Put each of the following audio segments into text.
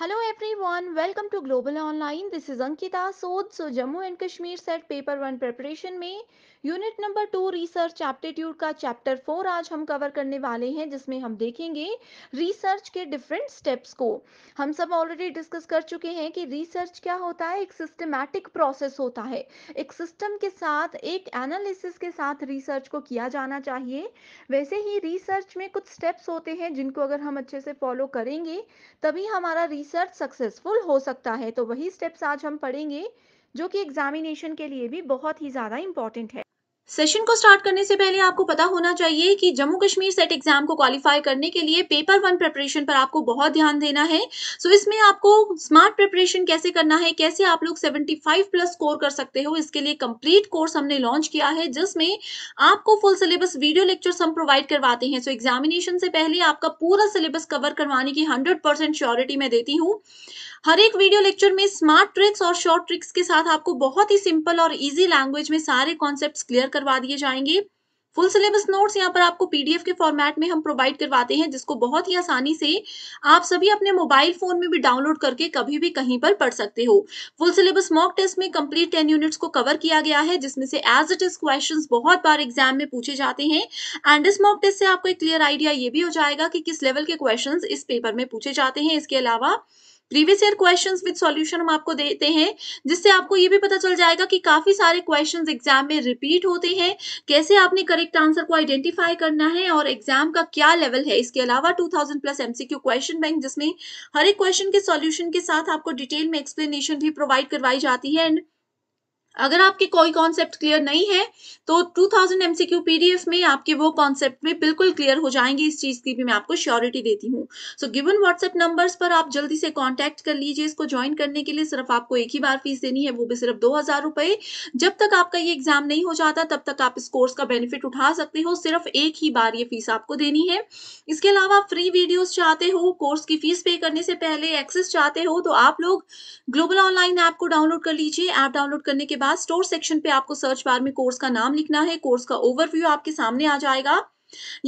Hello everyone welcome to global online this is Ankita Sood so Jammu and Kashmir SET paper one preparation में unit number two research aptitude का chapter four आज हम cover करने वाले हैं जिसमें हम देखेंगे रिसर्च के डिफरेंट स्टेप्स को हम सब ऑलरेडी डिस्कस कर चुके हैं कि रिसर्च क्या होता है एक सिस्टमैटिक प्रोसेस होता है एक सिस्टम के साथ एक एनालिसिस के साथ रिसर्च को किया जाना चाहिए वैसे ही रिसर्च में कुछ स्टेप्स होते हैं जिनको अगर हम अच्छे से फॉलो करेंगे तभी हमारा रिसर्च सक्सेसफुल हो सकता है तो वही स्टेप्स आज हम पढ़ेंगे जो कि एग्जामिनेशन के लिए भी बहुत ही ज़्यादा इम्पॉर्टेंट है सेशन को स्टार्ट करने से पहले आपको पता होना चाहिए कि जम्मू कश्मीर सेट एग्जाम को क्वालिफाई करने के लिए पेपर वन प्रिपरेशन पर आपको बहुत ध्यान देना है सो so इसमें आपको स्मार्ट प्रिपरेशन कैसे करना है कैसे आप लोग 75 प्लस स्कोर कर सकते हो इसके लिए कंप्लीट कोर्स हमने लॉन्च किया है जिसमें आपको फुल सिलेबस वीडियो लेक्चर्स हम प्रोवाइड करवाते हैं सो so एग्जामिनेशन से पहले आपका पूरा सिलेबस कवर करवाने की हंड्रेड श्योरिटी मैं देती हूँ हर एक वीडियो लेक्चर में स्मार्ट ट्रिक्स और शॉर्ट ट्रिक्स के साथ आपको बहुत ही सिंपल और इजी लैंग्वेज में सारे कॉन्सेप्ट्स क्लियर करवा दिए जाएंगे फुल सिलेबस नोट्स यहाँ पर आपको पीडीएफ के फॉर्मेट में हम प्रोवाइड करवाते हैं जिसको बहुत ही आसानी से आप सभी अपने मोबाइल फोन में भी डाउनलोड करके कभी भी कहीं पर पढ़ सकते हो फुल सिलेबस मॉक टेस्ट में कंप्लीट टेन यूनिट्स को कवर किया गया है जिसमें से एज इट इज क्वेश्चन बहुत बार एग्जाम में पूछे जाते हैं एंड इस मॉक टेस्ट से आपको एक क्लियर आइडिया ये भी हो जाएगा कि किस लेवल के क्वेश्चन इस पेपर में पूछे जाते हैं इसके अलावा previous year questions with solution हम आपको देते हैं जिससे आपको ये भी पता चल जाएगा कि काफी सारे क्वेश्चंस एग्जाम में रिपीट होते हैं कैसे आपने करेक्ट आंसर को आइडेंटिफाई करना है और एग्जाम का क्या लेवल है इसके अलावा two plus MCQ question bank जिसमें हर एक क्वेश्चन के सॉल्यूशन के साथ आपको डिटेल में एक्सप्लेनेशन भी प्रोवाइड करवाई जाती है एंड अगर आपके कोई कॉन्सेप्ट क्लियर नहीं है तो 2000 एमसीक्यू पीडीएफ में आपके वो कॉन्सेप्ट में बिल्कुल क्लियर हो जाएंगे इस चीज की भी मैं आपको श्योरिटी देती हूँ सो गिवन व्हाट्सएप नंबर्स पर आप जल्दी से कांटेक्ट कर लीजिए इसको ज्वाइन करने के लिए सिर्फ आपको एक ही बार फीस देनी है वो भी सिर्फ दो हजार रुपए जब तक आपका ये एग्जाम नहीं हो जाता तब तक आप इस कोर्स का बेनिफिट उठा सकते हो सिर्फ एक ही बार ये फीस आपको देनी है इसके अलावा फ्री वीडियोज चाहते हो कोर्स की फीस पे करने से पहले एक्सेस चाहते हो तो आप लोग ग्लोबल ऑनलाइन ऐप को डाउनलोड कर लीजिए ऐप डाउनलोड करने के बाद स्टोर सेक्शन पे आपको सर्च बार में कोर्स का नाम लिखना है कोर्स का ओवरव्यू आपके सामने आ जाएगा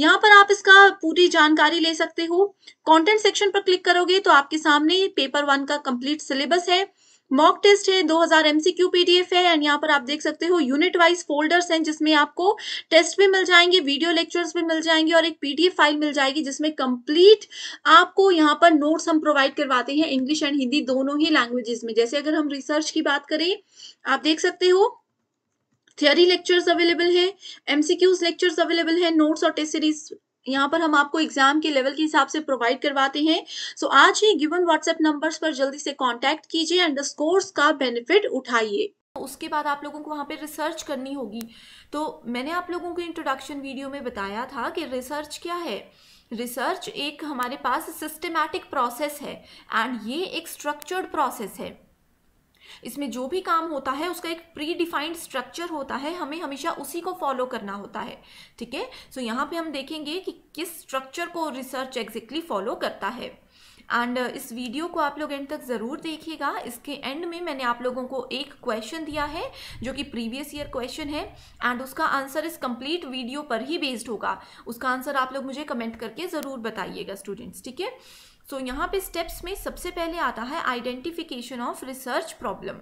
यहाँ पर आप इसका पूरी जानकारी ले सकते हो कंटेंट सेक्शन पर क्लिक करोगे तो आपके सामने पेपर वन का कंप्लीट सिलेबस है मॉक टेस्ट है 2000 हजार एमसीक्यू पीडीएफ है एंड यहाँ पर आप देख सकते हो यूनिट वाइज फोल्डर्स हैं जिसमें आपको टेस्ट भी मिल जाएंगे वीडियो लेक्चर्स भी मिल जाएंगे और एक पीडीएफ फाइल मिल जाएगी जिसमें कंप्लीट आपको यहाँ पर नोट्स हम प्रोवाइड करवाते हैं इंग्लिश एंड हिंदी दोनों ही लैंग्वेजेस में जैसे अगर हम रिसर्च की बात करें आप देख सकते हो थियोरी लेक्चर्स अवेलेबल है एमसीक्यूज लेक्चर्स अवेलेबल है नोट्स और टेस्ट सीरीज यहाँ पर हम आपको एग्जाम के लेवल के हिसाब से प्रोवाइड करवाते हैं सो so, आज ही गिवन व्हाट्सएप नंबर्स पर जल्दी से कॉन्टैक्ट कीजिए एंड स्कोर्स का बेनिफिट उठाइए उसके बाद आप लोगों को वहाँ पे रिसर्च करनी होगी तो मैंने आप लोगों को इंट्रोडक्शन वीडियो में बताया था कि रिसर्च क्या है रिसर्च एक हमारे पास सिस्टमैटिक प्रोसेस है एंड ये एक स्ट्रक्चर्ड प्रोसेस है इसमें जो भी काम होता है उसका एक प्री डिफाइंड स्ट्रक्चर होता है हमें हमेशा उसी को फॉलो करना होता है ठीक है सो यहाँ पे हम देखेंगे कि किस स्ट्रक्चर को रिसर्च एग्जैक्टली फॉलो करता है एंड uh, इस वीडियो को आप लोग एंड तक ज़रूर देखिएगा इसके एंड में मैंने आप लोगों को एक क्वेश्चन दिया है जो कि प्रीवियस ईयर क्वेश्चन है एंड उसका आंसर इस कंप्लीट वीडियो पर ही बेस्ड होगा उसका आंसर आप लोग मुझे कमेंट करके ज़रूर बताइएगा स्टूडेंट्स ठीक है सो so, यहाँ पे स्टेप्स में सबसे पहले आता है आइडेंटिफिकेशन ऑफ रिसर्च प्रॉब्लम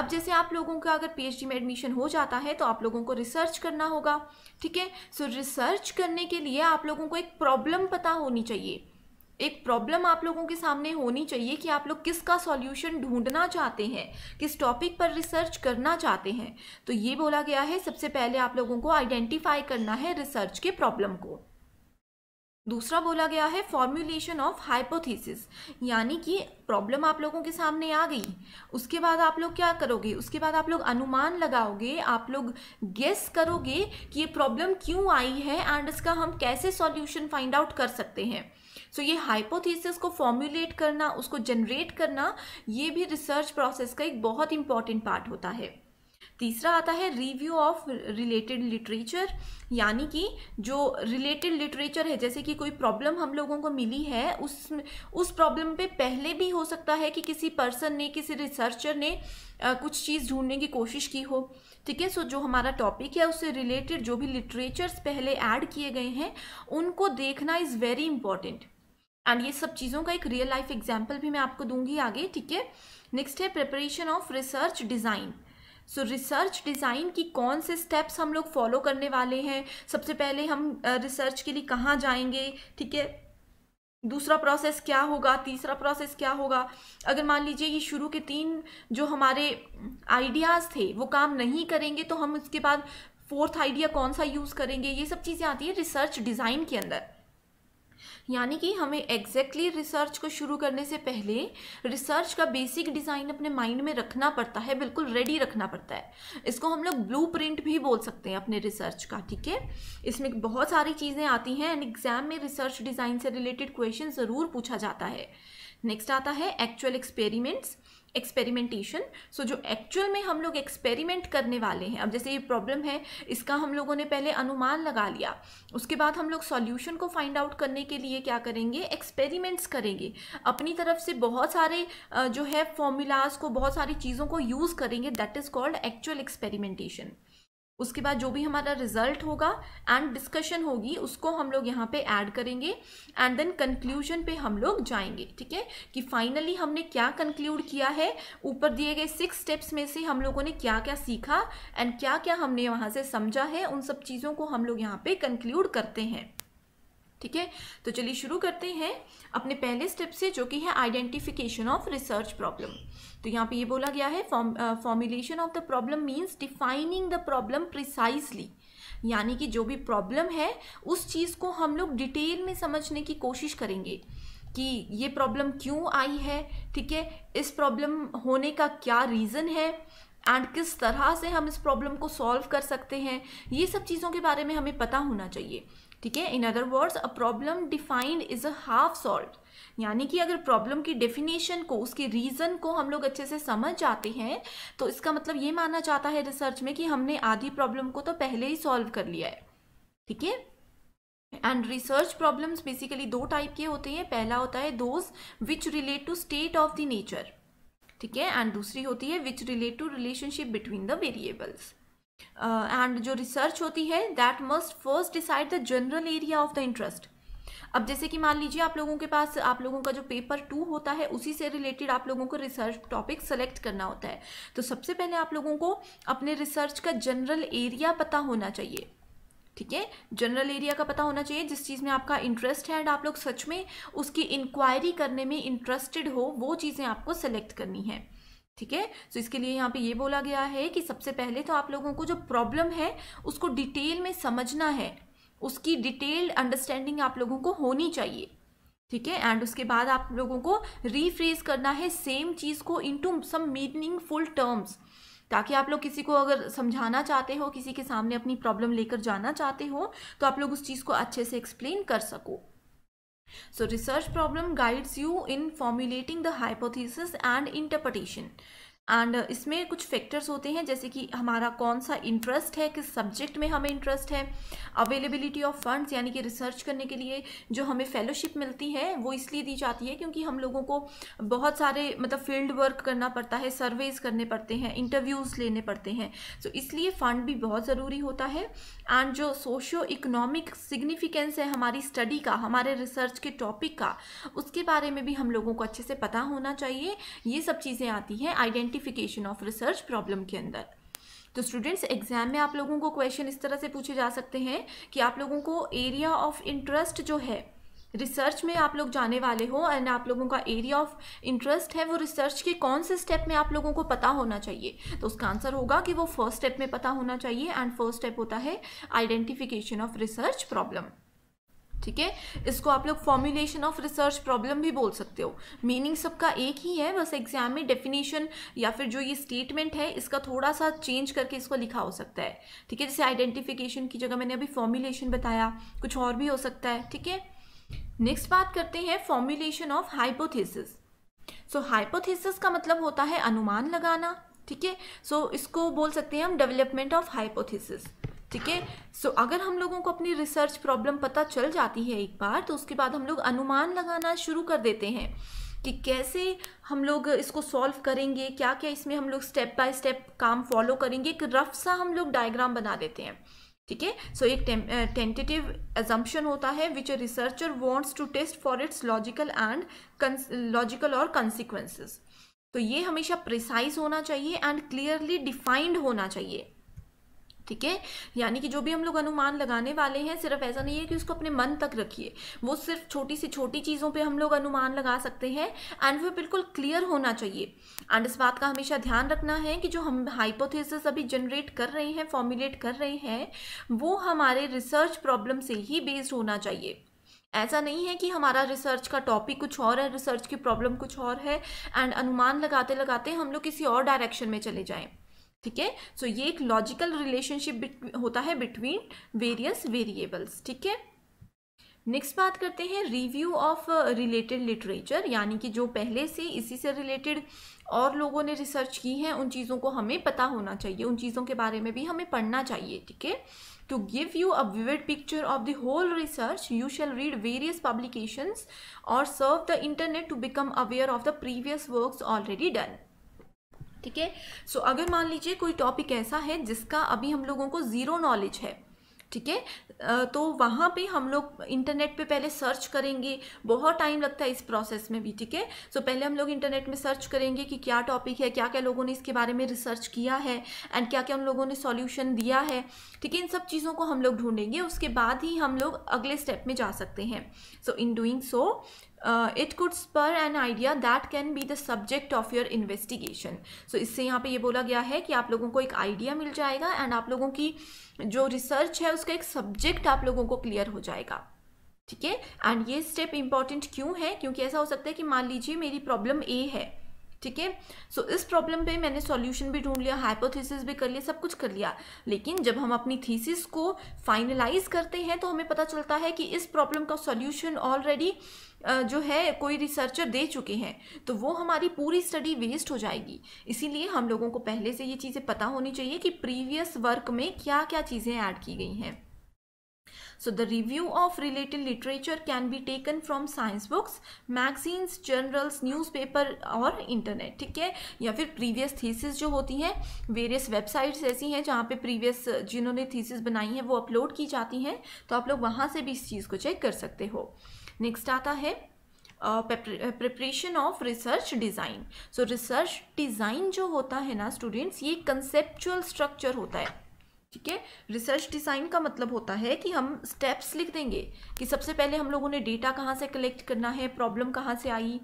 अब जैसे आप लोगों का अगर पीएचडी में एडमिशन हो जाता है तो आप लोगों को रिसर्च करना होगा ठीक है सो रिसर्च करने के लिए आप लोगों को एक प्रॉब्लम पता होनी चाहिए एक प्रॉब्लम आप लोगों के सामने होनी चाहिए कि आप लोग किसका सॉल्यूशन ढूंढना चाहते हैं किस टॉपिक पर रिसर्च करना चाहते हैं तो ये बोला गया है सबसे पहले आप लोगों को आइडेंटिफाई करना है रिसर्च के प्रॉब्लम को दूसरा बोला गया है फॉर्मुलेशन ऑफ हाइपोथीसिस यानी कि प्रॉब्लम आप लोगों के सामने आ गई उसके बाद आप लोग क्या करोगे उसके बाद आप लोग अनुमान लगाओगे आप लोग गेस करोगे कि ये प्रॉब्लम क्यों आई है एंड इसका हम कैसे सॉल्यूशन फाइंड आउट कर सकते हैं सो so, ये हाइपोथीसिस को फॉर्मुलेट करना उसको जनरेट करना ये भी रिसर्च प्रोसेस का एक बहुत इंपॉर्टेंट पार्ट होता है तीसरा आता है रिव्यू ऑफ रिलेटेड लिटरेचर यानी कि जो रिलेटेड लिटरेचर है जैसे कि कोई प्रॉब्लम हम लोगों को मिली है उस उस प्रॉब्लम पे पहले भी हो सकता है कि किसी पर्सन ने किसी रिसर्चर ने आ, कुछ चीज़ ढूंढने की कोशिश की हो ठीक है सो जो हमारा टॉपिक है उससे रिलेटेड जो भी लिटरेचर्स पहले ऐड किए गए हैं उनको देखना इज़ वेरी इंपॉर्टेंट एंड ये सब चीज़ों का एक रियल लाइफ एग्जाम्पल भी मैं आपको दूंगी आगे ठीक है नेक्स्ट है preparation of research design so research design की कौन से स्टेप्स हम लोग फॉलो करने वाले हैं सबसे पहले हम रिसर्च के लिए कहाँ जाएंगे ठीक है दूसरा प्रोसेस क्या होगा तीसरा प्रोसेस क्या होगा अगर मान लीजिए ये शुरू के तीन जो हमारे आइडियाज़ थे वो काम नहीं करेंगे तो हम उसके बाद फोर्थ आइडिया कौन सा यूज़ करेंगे ये सब चीज़ें आती हैं रिसर्च डिज़ाइन के अंदर यानी कि हमें एग्जैक्टली exactly रिसर्च को शुरू करने से पहले रिसर्च का बेसिक डिज़ाइन अपने माइंड में रखना पड़ता है बिल्कुल रेडी रखना पड़ता है इसको हम लोग ब्लू प्रिंट भी बोल सकते हैं अपने रिसर्च का ठीक है इसमें बहुत सारी चीज़ें आती हैं एंड एग्जाम में रिसर्च डिज़ाइन से रिलेटेड क्वेश्चन ज़रूर पूछा जाता है नेक्स्ट आता है एक्चुअल एक्सपेरिमेंट्स एक्सपेरिमेंटेशन सो जो एक्चुअल में हम लोग एक्सपेरिमेंट करने वाले हैं अब जैसे ये प्रॉब्लम है इसका हम लोगों ने पहले अनुमान लगा लिया उसके बाद हम लोग सॉल्यूशन को फाइंड आउट करने के लिए क्या करेंगे एक्सपेरिमेंट्स करेंगे अपनी तरफ से बहुत सारे जो है फॉर्मूलाज को बहुत सारी चीज़ों को यूज़ करेंगे that is called actual experimentation उसके बाद जो भी हमारा रिजल्ट होगा एंड डिस्कशन होगी उसको हम लोग यहाँ पे ऐड करेंगे एंड देन कंक्लूजन पे हम लोग जाएंगे ठीक है कि फाइनली हमने क्या कंक्लूड किया है ऊपर दिए गए सिक्स स्टेप्स में से हम लोगों ने क्या क्या सीखा एंड क्या क्या हमने वहाँ से समझा है उन सब चीज़ों को हम लोग यहाँ पे कंक्लूड करते हैं ठीक है तो चलिए शुरू करते हैं अपने पहले स्टेप से जो कि है आइडेंटिफिकेशन ऑफ रिसर्च प्रॉब्लम तो यहाँ पे ये बोला गया है formulation of the problem means defining the problem precisely यानी कि जो भी प्रॉब्लम है उस चीज़ को हम लोग डिटेल में समझने की कोशिश करेंगे कि ये प्रॉब्लम क्यों आई है ठीक है इस प्रॉब्लम होने का क्या रीज़न है एंड किस तरह से हम इस प्रॉब्लम को सॉल्व कर सकते हैं ये सब चीज़ों के बारे में हमें पता होना चाहिए ठीक है in other words a problem defined is a half solve यानी कि अगर प्रॉब्लम की डेफिनेशन को उसके रीज़न को हम लोग अच्छे से समझ जाते हैं तो इसका मतलब ये माना जाता है रिसर्च में कि हमने आधी प्रॉब्लम को तो पहले ही सॉल्व कर लिया है ठीक है एंड रिसर्च प्रॉब्लम्स बेसिकली दो टाइप के होते हैं पहला होता है those which relate to state of the nature ठीक है एंड दूसरी होती है which relate to relationship between the variables and uh, जो रिसर्च होती है that must first decide the general area of the interest अब जैसे कि मान लीजिए आप लोगों के पास आप लोगों का जो पेपर टू होता है उसी से रिलेटेड आप लोगों को रिसर्च टॉपिक सेलेक्ट करना होता है तो सबसे पहले आप लोगों को अपने रिसर्च का जनरल एरिया पता होना चाहिए ठीक है जनरल एरिया का पता होना चाहिए जिस चीज़ में आपका इंटरेस्ट है एंड आप लोग सच में उसकी इंक्वायरी करने में इंटरेस्टेड हो वो चीज़ें आपको सेलेक्ट करनी है ठीक है सो इसके लिए यहाँ पे ये बोला गया है कि सबसे पहले तो आप लोगों को जो प्रॉब्लम है उसको डिटेल में समझना है उसकी डिटेल्ड अंडरस्टैंडिंग आप लोगों को होनी चाहिए ठीक है एंड उसके बाद आप लोगों को रीफ्रेज करना है सेम चीज़ को इनटू सम मीनिंगफुल टर्म्स ताकि आप लोग किसी को अगर समझाना चाहते हो किसी के सामने अपनी प्रॉब्लम लेकर जाना चाहते हो तो आप लोग उस चीज़ को अच्छे से एक्सप्लेन कर सको So research problem guides you in formulating the hypothesis and interpretation. And uh, इसमें कुछ फैक्टर्स होते हैं जैसे कि हमारा कौन सा इंटरेस्ट है किस सब्जेक्ट में हमें इंटरेस्ट है अवेलेबिलिटी ऑफ फंड्स यानी कि रिसर्च करने के लिए जो हमें फेलोशिप मिलती है वो इसलिए दी जाती है क्योंकि हम लोगों को बहुत सारे मतलब फील्ड वर्क करना पड़ता है सर्वेज करने पड़ते हैं इंटरव्यूज़ लेने पड़ते हैं सो so, इसलिए फ़ंड भी बहुत ज़रूरी होता है एंड जो सोशो इकोनॉमिक सिग्निफिकेंस है हमारी स्टडी का हमारे रिसर्च के टॉपिक का उसके बारे में भी हम लोगों को अच्छे से पता होना चाहिए ये सब चीज़ें आती हैं identity identification of research problem के अंदर तो स्टूडेंट्स एग्जाम में आप लोगों को क्वेश्चन इस तरह से पूछे जा सकते हैं कि आप लोगों को एरिया ऑफ इंटरेस्ट जो है रिसर्च में आप लोग जाने वाले हो एंड आप लोगों का एरिया ऑफ इंटरेस्ट है वो रिसर्च के कौन से स्टेप में आप लोगों को पता होना चाहिए तो उसका आंसर होगा कि वो फर्स्ट स्टेप में पता होना चाहिए एंड फर्स्ट स्टेप होता है आइडेंटिफिकेशन ऑफ रिसर्च प्रॉब्लम ठीक है इसको आप लोग फॉर्मुलेशन ऑफ रिसर्च प्रॉब्लम भी बोल सकते हो मीनिंग सबका एक ही है बस एग्जाम में डेफिनेशन या फिर जो ये स्टेटमेंट है इसका थोड़ा सा चेंज करके इसको लिखा हो सकता है ठीक है जैसे आइडेंटिफिकेशन की जगह मैंने अभी फॉर्मुलेशन बताया कुछ और भी हो सकता है ठीक है नेक्स्ट बात करते हैं formulation of hypothesis so hypothesis का मतलब होता है अनुमान लगाना ठीक है सो इसको बोल सकते हैं हम डेवलपमेंट ऑफ हाइपोथेसिस ठीक है सो अगर हम लोगों को अपनी रिसर्च प्रॉब्लम पता चल जाती है एक बार तो उसके बाद हम लोग अनुमान लगाना शुरू कर देते हैं कि कैसे हम लोग इसको सॉल्व करेंगे क्या क्या इसमें हम लोग स्टेप बाय स्टेप काम फॉलो करेंगे एक रफ सा हम लोग डायग्राम बना देते हैं ठीक है सो एक टेंटेटिव एजम्पन होता है which a researcher wants to test for its logical and logical और कंसिक्वेंसेस तो ये हमेशा प्रिसाइज होना चाहिए एंड क्लियरली डिफाइंड होना चाहिए ठीक है यानी कि जो भी हम लोग अनुमान लगाने वाले हैं सिर्फ ऐसा नहीं है कि उसको अपने मन तक रखिए वो सिर्फ छोटी सी छोटी चीज़ों पे हम लोग अनुमान लगा सकते हैं एंड वो बिल्कुल क्लियर होना चाहिए एंड इस बात का हमेशा ध्यान रखना है कि जो हम हाइपोथेसिस अभी जनरेट कर रहे हैं फॉर्मुलेट कर रहे हैं वो हमारे रिसर्च प्रॉब्लम से ही बेस्ड होना चाहिए ऐसा नहीं है कि हमारा रिसर्च का टॉपिक कुछ और है रिसर्च की प्रॉब्लम कुछ और है एंड अनुमान लगाते लगाते हम लोग किसी और डायरेक्शन में चले जाएं ठीक है सो ये एक लॉजिकल रिलेशनशिप होता है बिटवीन वेरियस वेरिएबल्स ठीक है नेक्स्ट बात करते हैं रिव्यू ऑफ रिलेटेड लिटरेचर यानी कि जो पहले से इसी से रिलेटेड और लोगों ने रिसर्च की है उन चीज़ों को हमें पता होना चाहिए उन चीज़ों के बारे में भी हमें पढ़ना चाहिए ठीक है to give you a vivid picture of the whole research you shall read various publications और surf the internet to become aware of the previous work already done ठीक है सो अगर मान लीजिए कोई टॉपिक ऐसा है जिसका अभी हम लोगों को ज़ीरो नॉलेज है ठीक है तो वहाँ पे हम लोग इंटरनेट पे पहले सर्च करेंगे बहुत टाइम लगता है इस प्रोसेस में भी ठीक है सो पहले हम लोग इंटरनेट में सर्च करेंगे कि क्या टॉपिक है क्या क्या लोगों ने इसके बारे में रिसर्च किया है एंड क्या क्या उन लोगों ने सॉल्यूशन दिया है ठीक है इन सब चीज़ों को हम लोग ढूंढेंगे उसके बाद ही हम लोग अगले स्टेप में जा सकते हैं so in doing so uh, it could spur an idea that can be the subject of your investigation so इससे यहाँ पे ये बोला गया है कि आप लोगों को एक आइडिया मिल जाएगा एंड आप लोगों की जो रिसर्च है उसका एक सब्जेक्ट आप लोगों को क्लियर हो जाएगा ठीक है एंड ये स्टेप इंपॉर्टेंट क्यों है क्योंकि ऐसा हो सकता है कि मान लीजिए मेरी प्रॉब्लम ए है ठीक है सो इस प्रॉब्लम पे मैंने सॉल्यूशन भी ढूंढ लिया हाइपोथेसिस भी कर लिया सब कुछ कर लिया लेकिन जब हम अपनी थीसिस को फाइनलाइज करते हैं तो हमें पता चलता है कि इस प्रॉब्लम का सॉल्यूशन ऑलरेडी जो है कोई रिसर्चर दे चुके हैं तो वो हमारी पूरी स्टडी वेस्ट हो जाएगी इसीलिए हम लोगों को पहले से ये चीज़ें पता होनी चाहिए कि प्रीवियस वर्क में क्या क्या चीज़ें ऐड की गई हैं So the review of related literature can be taken from science books, magazines, journals, newspaper or internet ठीक है या फिर previous थीसिस जो होती हैं various websites ऐसी हैं जहाँ पे previous जिन्होंने थीसिस बनाई है वो upload की जाती हैं तो आप लोग वहाँ से भी इस चीज़ को check कर सकते हो next आता है preparation of research design so research design जो होता है ना स्टूडेंट्स ये कंसेप्चुअल स्ट्रक्चर होता है ठीक है रिसर्च डिज़ाइन का मतलब होता है कि हम स्टेप्स लिख देंगे कि सबसे पहले हम लोगों ने डेटा कहाँ से कलेक्ट करना है प्रॉब्लम कहाँ से आई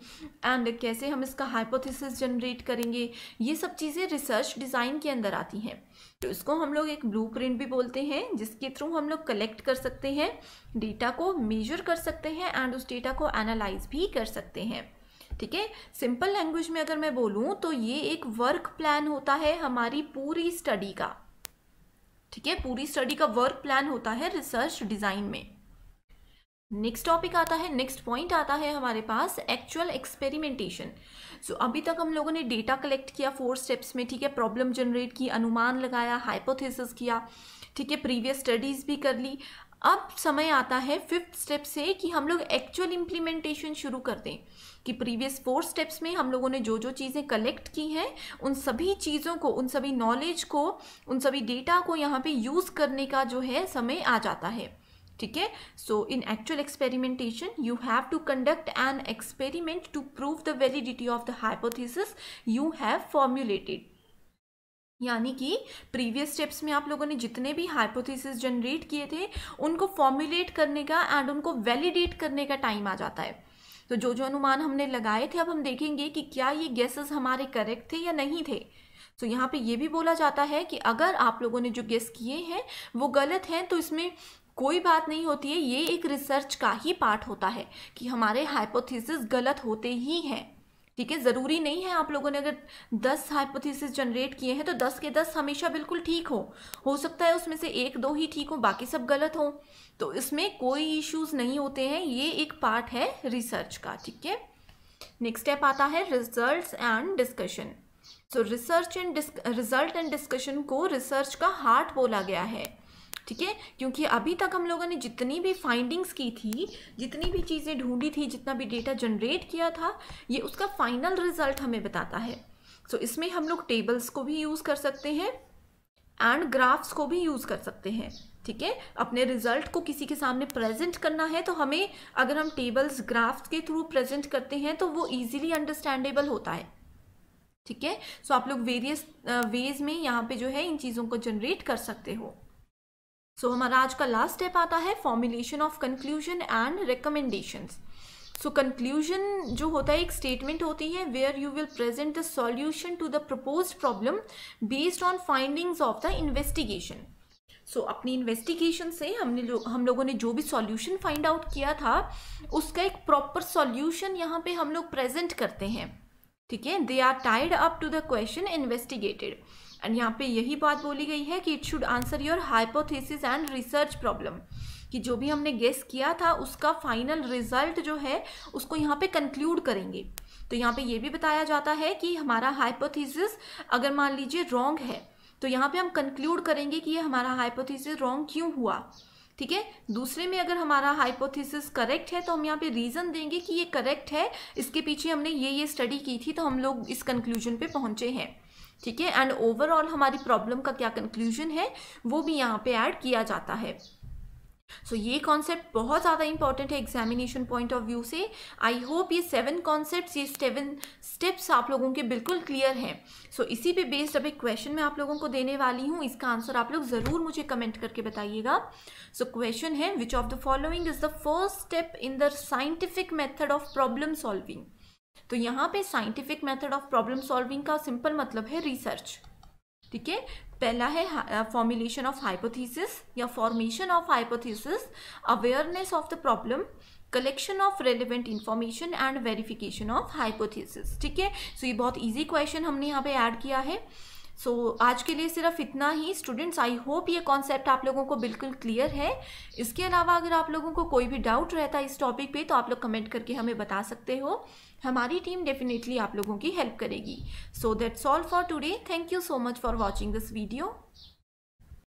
एंड कैसे हम इसका हाइपोथेसिस जनरेट करेंगे ये सब चीज़ें रिसर्च डिज़ाइन के अंदर आती हैं तो इसको हम लोग एक ब्लू भी बोलते हैं जिसके थ्रू हम लोग कलेक्ट कर सकते हैं डेटा को मेजर कर सकते हैं एंड उस डेटा को एनालाइज भी कर सकते हैं ठीक है सिंपल लैंग्वेज में अगर मैं बोलूँ तो ये एक वर्क प्लान होता है हमारी पूरी स्टडी का ठीक है पूरी स्टडी का वर्क प्लान होता है रिसर्च डिज़ाइन में नेक्स्ट टॉपिक आता है नेक्स्ट पॉइंट आता है हमारे पास एक्चुअल एक्सपेरिमेंटेशन सो अभी तक हम लोगों ने डेटा कलेक्ट किया फोर स्टेप्स में ठीक है प्रॉब्लम जनरेट की अनुमान लगाया हाइपोथेसिस किया ठीक है प्रीवियस स्टडीज़ भी कर ली अब समय आता है फिफ्थ स्टेप से कि हम लोग एक्चुअल इम्प्लीमेंटेशन शुरू कर दें कि प्रीवियस फोर स्टेप्स में हम लोगों ने जो जो चीज़ें कलेक्ट की हैं उन सभी चीज़ों को उन सभी नॉलेज को उन सभी डेटा को यहाँ पे यूज़ करने का जो है समय आ जाता है ठीक है so in actual experimentation you have to conduct an experiment to prove the validity of the hypothesis you have formulated यानी कि प्रीवियस स्टेप्स में आप लोगों ने जितने भी हाइपोथेसिस जनरेट किए थे उनको फॉर्म्यूलेट करने का एंड उनको वैलिडेट करने का टाइम आ जाता है तो जो जो अनुमान हमने लगाए थे अब हम देखेंगे कि क्या ये गैसेस हमारे करेक्ट थे या नहीं थे सो तो यहाँ पे ये भी बोला जाता है कि अगर आप लोगों ने जो गेस किए हैं वो गलत हैं तो इसमें कोई बात नहीं होती है ये एक रिसर्च का ही पार्ट होता है कि हमारे हाइपोथेसिस गलत होते ही हैं ठीक है ज़रूरी नहीं है आप लोगों ने अगर दस हाइपोथेसिस जनरेट किए हैं तो दस के दस हमेशा बिल्कुल ठीक हो हो सकता है उसमें से एक दो ही ठीक हो बाकी सब गलत हो तो इसमें कोई इश्यूज़ नहीं होते हैं ये एक पार्ट है रिसर्च का ठीक है नेक्स्ट स्टेप आता है result and discussion so research and result and discussion को रिसर्च का हार्ट बोला गया है ठीक है क्योंकि अभी तक हम लोगों ने जितनी भी फाइंडिंग्स की थी जितनी भी चीज़ें ढूंढी थी जितना भी डेटा जनरेट किया था ये उसका फाइनल रिजल्ट हमें बताता है सो so, इसमें हम लोग टेबल्स को भी यूज़ कर सकते हैं एंड ग्राफ्स को भी यूज़ कर सकते हैं ठीक है अपने रिजल्ट को किसी के सामने प्रेजेंट करना है तो हमें अगर हम टेबल्स ग्राफ्स के थ्रू प्रेजेंट करते हैं तो वो इजीली अंडरस्टैंडेबल होता है ठीक है सो आप लोग वेरियस वेज में यहाँ पे जो है इन चीज़ों को जनरेट कर सकते हो सो so, हमारा आज का लास्ट स्टेप आता है formulation of conclusion and recommendations so conclusion जो होता है एक स्टेटमेंट होती है where you will present the solution to the propose problem based on findings of the investigation so so, अपनी इन्वेस्टिगेशन से हमने लो, हम लोगों ने जो भी सॉल्यूशन फाइंड आउट किया था उसका एक प्रॉपर सॉल्यूशन यहाँ पे हम लोग प्रेजेंट करते हैं ठीक है they are tied up to the question investigated and यहाँ पे यही बात बोली गई है कि it should answer your hypothesis and research problem कि जो भी हमने गेस किया था उसका फाइनल रिजल्ट जो है उसको यहाँ पे कंक्लूड करेंगे तो यहाँ पे ये भी बताया जाता है कि हमारा हाइपोथेसिस अगर मान लीजिए रॉन्ग है तो यहाँ पे हम कंक्लूड करेंगे कि ये हमारा हाइपोथेसिस रॉन्ग क्यों हुआ ठीक है दूसरे में अगर हमारा हाइपोथेसिस करेक्ट है तो हम यहाँ पे रीज़न देंगे कि ये करेक्ट है इसके पीछे हमने ये ये स्टडी की थी तो हम लोग इस कंक्लूजन पे पहुँचे हैं ठीक है एंड ओवरऑल हमारी प्रॉब्लम का क्या कंक्लूजन है वो भी यहाँ पे ऐड किया जाता है सो so, ये कॉन्सेप्ट बहुत ज़्यादा इंपॉर्टेंट है एग्जामिनेशन पॉइंट ऑफ व्यू से आई होप ये सेवन कॉन्सेप्ट ये सेवन स्टेप्स आप लोगों के बिल्कुल क्लियर हैं सो so, इसी पे बेस्ड अब एक क्वेश्चन मैं आप लोगों को देने वाली हूँ इसका आंसर आप लोग ज़रूर मुझे कमेंट करके बताइएगा so question is which of the following is the first step in the scientific method of problem solving तो यहाँ पे scientific method of problem solving का सिंपल मतलब है रिसर्च ठीक है पहला है फॉर्मुलेशन ऑफ हाइपोथीसिस या formation of hypothesis awareness of the problem collection of relevant information and verification of hypothesis ठीक है सो ये बहुत ईजी क्वेश्चन हमने यहाँ पे ऐड किया है सो so, आज के लिए सिर्फ इतना ही स्टूडेंट्स आई होप ये कॉन्सेप्ट आप लोगों को बिल्कुल क्लियर है इसके अलावा अगर आप लोगों को कोई भी डाउट रहता है इस टॉपिक पे तो आप लोग कमेंट करके हमें बता सकते हो हमारी टीम डेफिनेटली आप लोगों की हेल्प करेगी so that's all for today thank you so much for watching this video